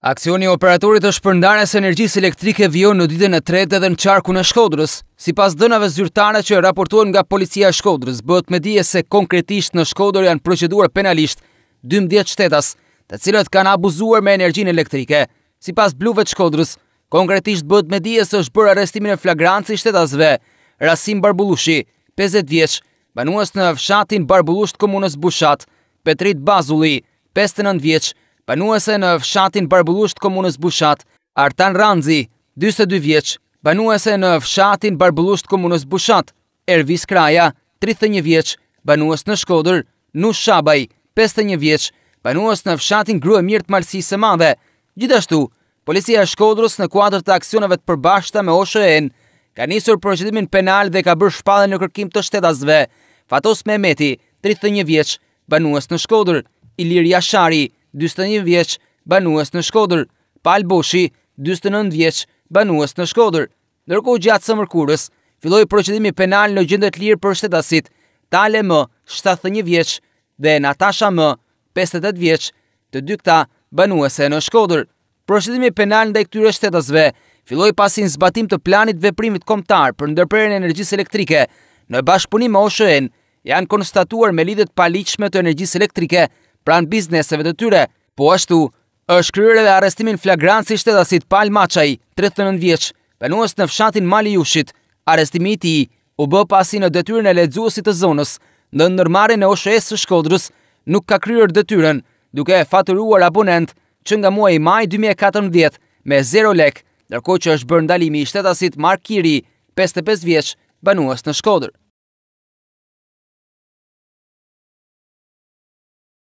Aksioni operatorit është përndarja së energjisë elektrike vion në ditën e tretë edhe në qarku në Shkodrës. Si pas dënave zyrtare që raportuar nga policia Shkodrës, bëhet me dije se konkretisht në Shkodrë janë proceduar penalisht 12 shtetas, të cilët kanë abuzuar me energjinë elektrike. Si pas bluve të Shkodrës, konkretisht bëhet me dije se është bërë arrestimin e flagranci shtetasve, Rasim Barbulushi, 50 vjeç, banuas në fshatin Barbulusht komunës Bushat, Petrit Bazuli, 59 vjeqë, banuese në fshatin Barbulusht komunës Bushat, Artan Ranzi, 22 vjeç, banuese në fshatin Barbulusht komunës Bushat, Ervis Kraja, 31 vjeç, banues në Shkodër, Nush Shabaj, 51 vjeç, banues në fshatin Grua Mirë të Malësisë së Madhe. Gjithashtu, policia e Shkodrës në kuadër të aksioneve të përbashkëta me OSHE-n ka nisur procedimin penal dhe ka bërë shpallje në kërkim të shtetasve. Fatos Mehmeti, 31 vjeç, banues në Shkodër, Ilir Yashari, 21 vjeç, banues në Shkodër. Pal Boshi, 49 vjeç, banues në Shkodër. Ndërkohë gjatë së mërkurës, filloi procedimi penal në gjendet të lirë për shtetasit. Tale M, 71 vjeç dhe Natasha M, 58 vjeç, të dy këta banuese në Shkodër. Procedimi penal ndaj këtyre shtetasve filloi pasin zbatim të planit veprimit kombëtar për ndërprerjen e energjisë elektrike në bashkëpunim me oshe janë konstatuar me lidhet paliqme të energjisë elektrike pranë bizneseve të tyre, po ashtu është kryrë dhe arestimin flagransi shtetasit Pal Machaj, 39 vjeq, penuës në fshatin Mali Jushit. Arestimiti u bë pasi në detyrën e ledzuosit të zonës, në nërmare në OSHS së shkodrës, nuk ka kryrë detyrën, duke e faturuar abonent që nga muaj maj 2014 me 0 lek, nërko që është bërë ndalimi i shtetasit Mark Kiri, 55 vjeq, banuës në shkodrë.